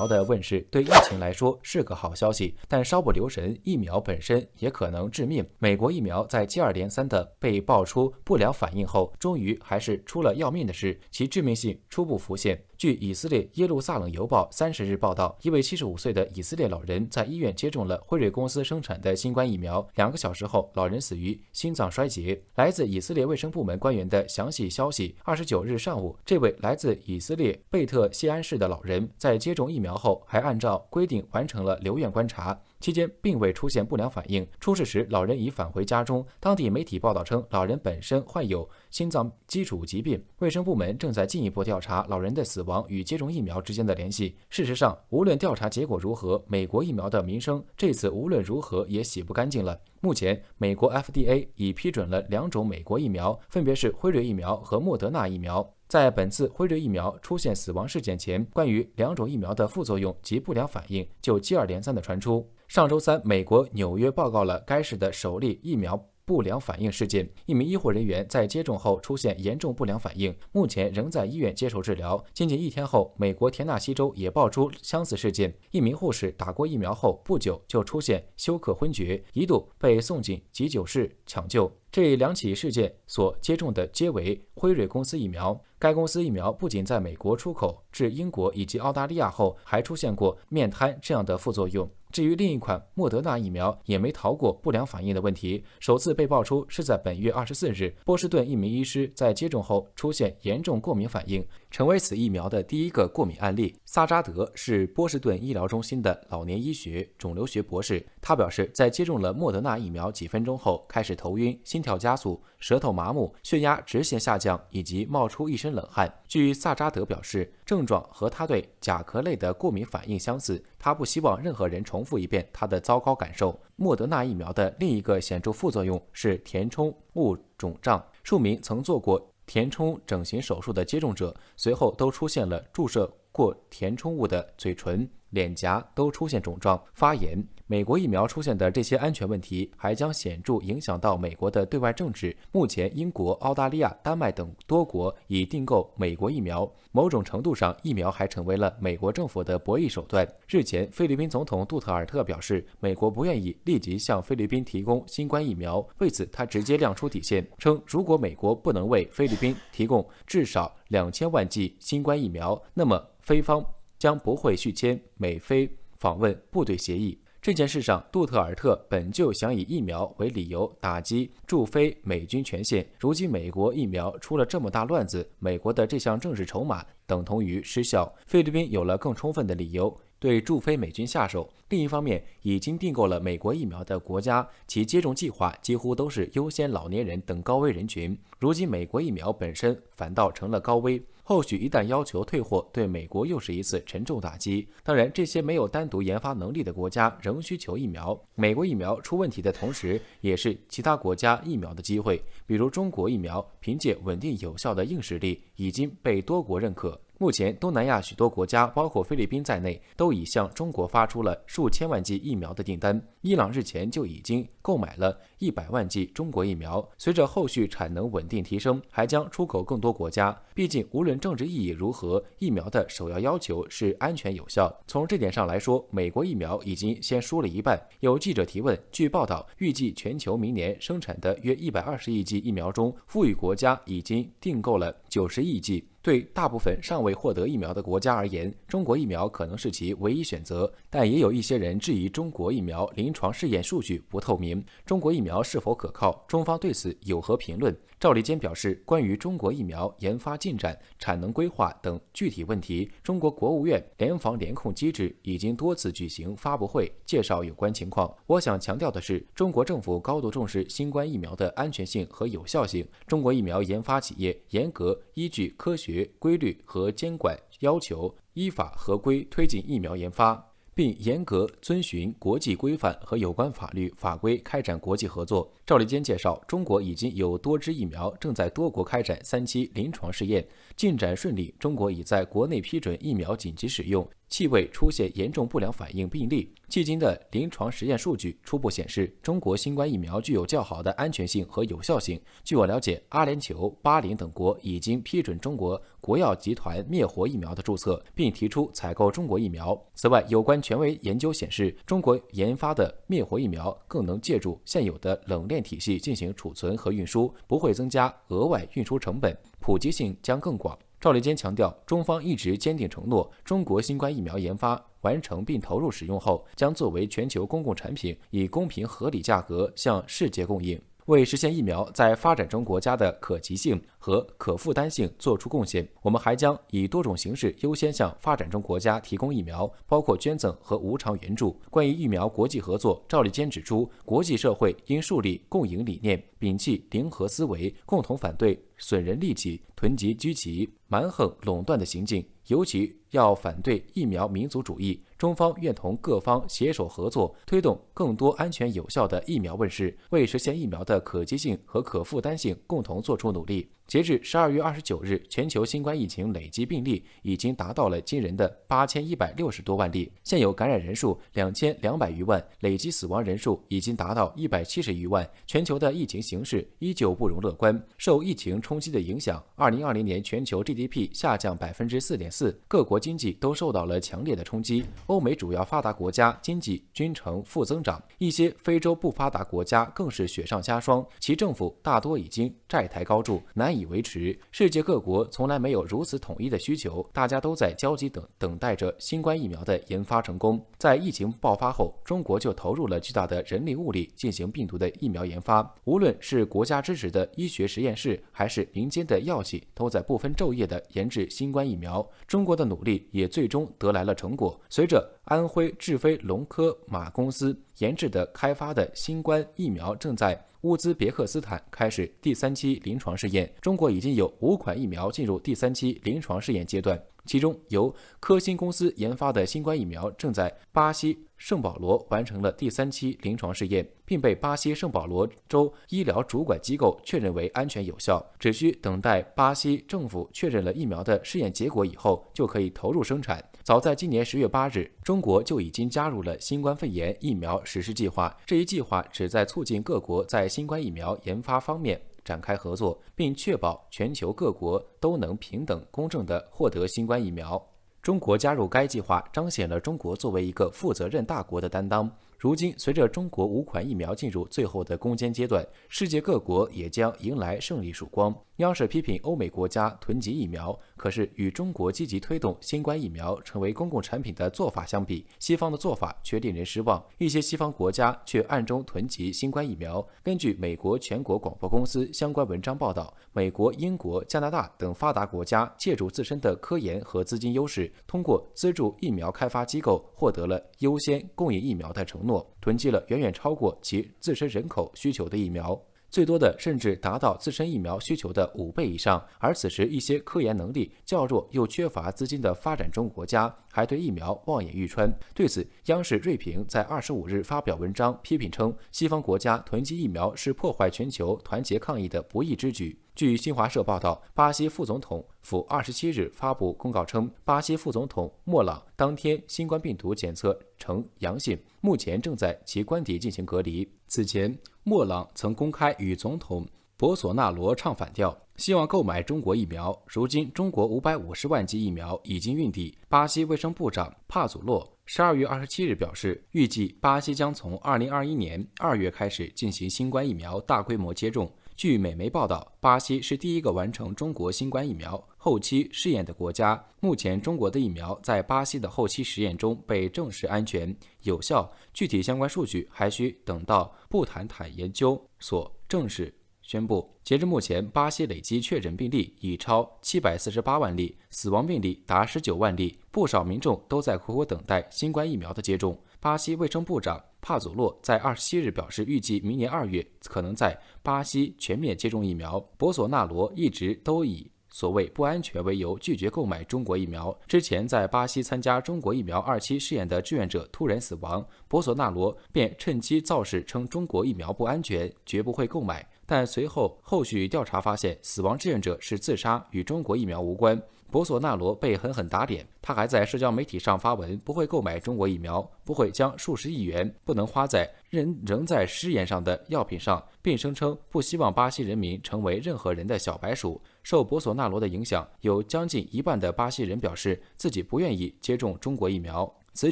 苗的问世对疫情来说是个好消息，但稍不留神，疫苗本身也可能致命。美国疫苗在接二连三的被爆出不良反应后，终于还是出了要命的事，其致命性初步浮现。据以色列耶路撒冷邮报三十日报道，一位七十五岁的以色列老人在医院接种了辉瑞公司生产的新冠疫苗，两个小时后，老人死于心脏衰竭。来自以色列卫生部门官员的详细消息：二十九日上午，这位来自以色列贝特谢安市的老人在接种疫苗。然后还按照规定完成了留院观察，期间并未出现不良反应。出事时，老人已返回家中。当地媒体报道称，老人本身患有心脏基础疾病。卫生部门正在进一步调查老人的死亡与接种疫苗之间的联系。事实上，无论调查结果如何，美国疫苗的名声这次无论如何也洗不干净了。目前，美国 FDA 已批准了两种美国疫苗，分别是辉瑞疫苗和莫德纳疫苗。在本次辉瑞疫苗出现死亡事件前，关于两种疫苗的副作用及不良反应就接二连三的传出。上周三，美国纽约报告了该市的首例疫苗。不良反应事件，一名医护人员在接种后出现严重不良反应，目前仍在医院接受治疗。仅仅一天后，美国田纳西州也爆出相似事件，一名护士打过疫苗后不久就出现休克昏厥，一度被送进急救室抢救。这两起事件所接种的皆为辉瑞公司疫苗。该公司疫苗不仅在美国出口至英国以及澳大利亚后，还出现过面瘫这样的副作用。至于另一款莫德纳疫苗，也没逃过不良反应的问题。首次被爆出是在本月二十四日，波士顿一名医师在接种后出现严重过敏反应，成为此疫苗的第一个过敏案例。萨扎德是波士顿医疗中心的老年医学肿瘤学博士，他表示，在接种了莫德纳疫苗几分钟后，开始头晕、心跳加速、舌头麻木、血压直线下降，以及冒出一身。冷汗。据萨扎德表示，症状和他对甲壳类的过敏反应相似。他不希望任何人重复一遍他的糟糕感受。莫德纳疫苗的另一个显著副作用是填充物肿胀。数名曾做过填充整形手术的接种者随后都出现了注射过填充物的嘴唇。脸颊都出现肿胀、发炎。美国疫苗出现的这些安全问题，还将显著影响到美国的对外政治。目前，英国、澳大利亚、丹麦等多国已订购美国疫苗。某种程度上，疫苗还成为了美国政府的博弈手段。日前，菲律宾总统杜特尔特表示，美国不愿意立即向菲律宾提供新冠疫苗。为此，他直接亮出底线，称如果美国不能为菲律宾提供至少两千万剂新冠疫苗，那么菲方。将不会续签美菲访问部队协议这件事上，杜特尔特本就想以疫苗为理由打击驻菲美军权限。如今美国疫苗出了这么大乱子，美国的这项政治筹码等同于失效，菲律宾有了更充分的理由对驻菲美军下手。另一方面，已经订购了美国疫苗的国家，其接种计划几乎都是优先老年人等高危人群。如今美国疫苗本身反倒成了高危。后续一旦要求退货，对美国又是一次沉重打击。当然，这些没有单独研发能力的国家仍需求疫苗。美国疫苗出问题的同时，也是其他国家疫苗的机会。比如，中国疫苗凭借稳定有效的硬实力，已经被多国认可。目前，东南亚许多国家，包括菲律宾在内，都已向中国发出了数千万剂疫苗的订单。伊朗日前就已经购买了一百万剂中国疫苗。随着后续产能稳定提升，还将出口更多国家。毕竟，无论政治意义如何，疫苗的首要要求是安全有效。从这点上来说，美国疫苗已经先输了一半。有记者提问：据报道，预计全球明年生产的约一百二十亿剂疫苗中，富裕国家已经订购了九十亿剂。对大部分尚未获得疫苗的国家而言，中国疫苗可能是其唯一选择。但也有一些人质疑中国疫苗临床试验数据不透明，中国疫苗是否可靠？中方对此有何评论？赵立坚表示，关于中国疫苗研发进展、产能规划等具体问题，中国国务院联防联控机制已经多次举行发布会介绍有关情况。我想强调的是，中国政府高度重视新冠疫苗的安全性和有效性。中国疫苗研发企业严格依据科学规律和监管要求，依法合规推进疫苗研发。并严格遵循国际规范和有关法律法规开展国际合作。赵立坚介绍，中国已经有多支疫苗正在多国开展三期临床试验，进展顺利。中国已在国内批准疫苗紧急使用。气味出现严重不良反应病例，迄今的临床实验数据初步显示，中国新冠疫苗具有较好的安全性和有效性。据我了解，阿联酋、巴林等国已经批准中国国药集团灭活疫苗的注册，并提出采购中国疫苗。此外，有关权威研究显示，中国研发的灭活疫苗更能借助现有的冷链体系进行储存和运输，不会增加额外运输成本，普及性将更广。赵立坚强调，中方一直坚定承诺，中国新冠疫苗研发完成并投入使用后，将作为全球公共产品，以公平合理价格向世界供应。为实现疫苗在发展中国家的可及性和可负担性做出贡献，我们还将以多种形式优先向发展中国家提供疫苗，包括捐赠和无偿援助。关于疫苗国际合作，赵立坚指出，国际社会应树立共赢理念，摒弃零和思维，共同反对损人利己、囤积居奇、蛮横垄断的行径。尤其要反对疫苗民族主义。中方愿同各方携手合作，推动更多安全有效的疫苗问世，为实现疫苗的可及性和可负担性共同做出努力。截至十二月二十九日，全球新冠疫情累计病例已经达到了惊人的八千一百六十多万例，现有感染人数两千两百余万，累计死亡人数已经达到一百七十余万。全球的疫情形势依旧不容乐观。受疫情冲击的影响，二零二零年全球 GDP 下降百分之四点四，各国经济都受到了强烈的冲击。欧美主要发达国家经济均呈负增长，一些非洲不发达国家更是雪上加霜，其政府大多已经债台高筑，难以。以维持世界各国从来没有如此统一的需求，大家都在焦急等等待着新冠疫苗的研发成功。在疫情爆发后，中国就投入了巨大的人力物力进行病毒的疫苗研发。无论是国家支持的医学实验室，还是民间的药企，都在不分昼夜的研制新冠疫苗。中国的努力也最终得来了成果。随着安徽智飞龙科马公司研制的开发的新冠疫苗正在。乌兹别克斯坦开始第三期临床试验。中国已经有五款疫苗进入第三期临床试验阶段，其中由科兴公司研发的新冠疫苗正在巴西圣保罗完成了第三期临床试验，并被巴西圣保罗州医疗主管机构确认为安全有效。只需等待巴西政府确认了疫苗的试验结果以后，就可以投入生产。早在今年十月八日，中国就已经加入了新冠肺炎疫苗实施计划。这一计划旨在促进各国在新冠疫苗研发方面展开合作，并确保全球各国都能平等公正地获得新冠疫苗。中国加入该计划，彰显了中国作为一个负责任大国的担当。如今，随着中国五款疫苗进入最后的攻坚阶段，世界各国也将迎来胜利曙光。央视批评欧美国家囤积疫苗，可是与中国积极推动新冠疫苗成为公共产品的做法相比，西方的做法却令人失望。一些西方国家却暗中囤积新冠疫苗。根据美国全国广播公司相关文章报道，美国、英国、加拿大等发达国家借助自身的科研和资金优势，通过资助疫苗开发机构，获得了优先供应疫苗的承诺，囤积了远远超过其自身人口需求的疫苗。最多的甚至达到自身疫苗需求的五倍以上，而此时一些科研能力较弱又缺乏资金的发展中国家还对疫苗望眼欲穿。对此，央视锐评在二十五日发表文章批评称，西方国家囤积疫苗是破坏全球团结抗疫的不义之举。据新华社报道，巴西副总统。府二十七日发布公告称，巴西副总统莫朗当天新冠病毒检测呈阳性，目前正在其官邸进行隔离。此前，莫朗曾公开与总统博索纳罗唱反调，希望购买中国疫苗。如今，中国五百五十万剂疫苗已经运抵。巴西卫生部长帕祖洛十二月二十七日表示，预计巴西将从二零二一年二月开始进行新冠疫苗大规模接种。据美媒报道，巴西是第一个完成中国新冠疫苗后期试验的国家。目前，中国的疫苗在巴西的后期实验中被证实安全有效，具体相关数据还需等到布坦坦研究所证实。宣布，截至目前，巴西累计确诊病例已超七百四十八万例，死亡病例达十九万例。不少民众都在苦苦等待新冠疫苗的接种。巴西卫生部长帕祖洛在二十七日表示，预计明年二月可能在巴西全面接种疫苗。博索纳罗一直都以所谓不安全为由拒绝购买中国疫苗。之前在巴西参加中国疫苗二期试验的志愿者突然死亡，博索纳罗便趁机造势称中国疫苗不安全，绝不会购买。但随后后续调查发现，死亡志愿者是自杀，与中国疫苗无关。博索纳罗被狠狠打脸，他还在社交媒体上发文，不会购买中国疫苗，不会将数十亿元不能花在仍仍在失言上的药品上，并声称不希望巴西人民成为任何人的小白鼠。受博索纳罗的影响，有将近一半的巴西人表示自己不愿意接种中国疫苗。此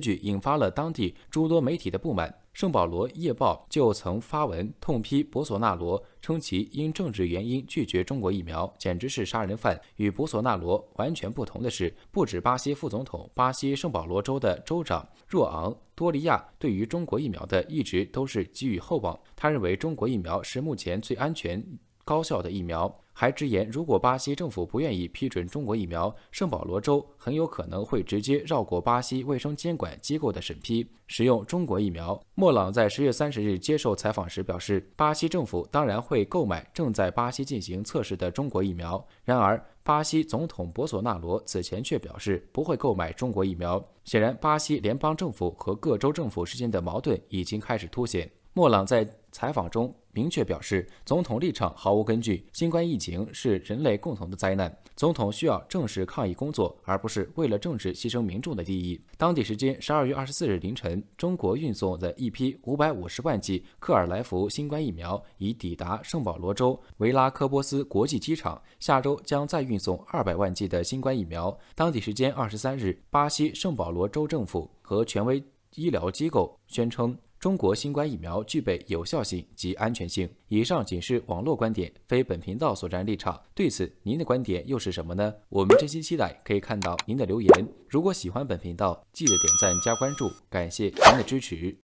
举引发了当地诸多媒体的不满，《圣保罗夜报》就曾发文痛批博索纳罗，称其因政治原因拒绝中国疫苗，简直是杀人犯。与博索纳罗完全不同的是，不止巴西副总统，巴西圣保罗州的州长若昂多利亚对于中国疫苗的一直都是寄予厚望，他认为中国疫苗是目前最安全高效的疫苗。还直言，如果巴西政府不愿意批准中国疫苗，圣保罗州很有可能会直接绕过巴西卫生监管机构的审批，使用中国疫苗。莫朗在十月三十日接受采访时表示，巴西政府当然会购买正在巴西进行测试的中国疫苗。然而，巴西总统博索纳罗此前却表示不会购买中国疫苗。显然，巴西联邦政府和各州政府之间的矛盾已经开始凸显。莫朗在。采访中明确表示，总统立场毫无根据。新冠疫情是人类共同的灾难，总统需要正视抗疫工作，而不是为了政治牺牲民众的利益。当地时间十二月二十四日凌晨，中国运送的一批五百五十万剂克尔莱福新冠疫苗已抵达圣保罗州维拉科波斯国际机场，下周将再运送二百万剂的新冠疫苗。当地时间二十三日，巴西圣保罗州政府和权威医疗机构宣称。中国新冠疫苗具备有效性及安全性。以上仅是网络观点，非本频道所站立场。对此，您的观点又是什么呢？我们真心期待可以看到您的留言。如果喜欢本频道，记得点赞加关注，感谢您的支持。